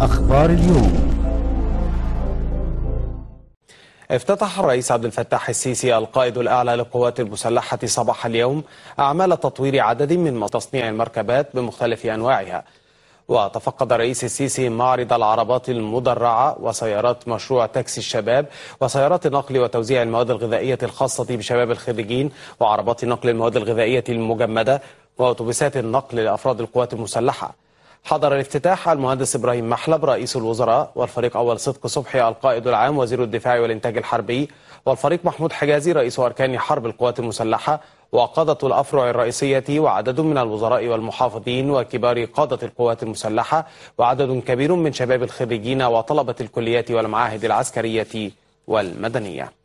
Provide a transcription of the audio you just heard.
أخبار اليوم افتتح الرئيس عبد الفتاح السيسي القائد الأعلى للقوات المسلحة صباح اليوم أعمال تطوير عدد من تصنيع المركبات بمختلف أنواعها وتفقد الرئيس السيسي معرض العربات المدرعة وسيارات مشروع تاكسي الشباب وسيارات نقل وتوزيع المواد الغذائية الخاصة بشباب الخريجين وعربات نقل المواد الغذائية المجمدة وأتوبيسات النقل لأفراد القوات المسلحة حضر الافتتاح المهندس إبراهيم محلب رئيس الوزراء والفريق أول صدق صبحي القائد العام وزير الدفاع والإنتاج الحربي والفريق محمود حجازي رئيس أركان حرب القوات المسلحة وقادة الأفرع الرئيسية وعدد من الوزراء والمحافظين وكبار قادة القوات المسلحة وعدد كبير من شباب الخريجين وطلبة الكليات والمعاهد العسكرية والمدنية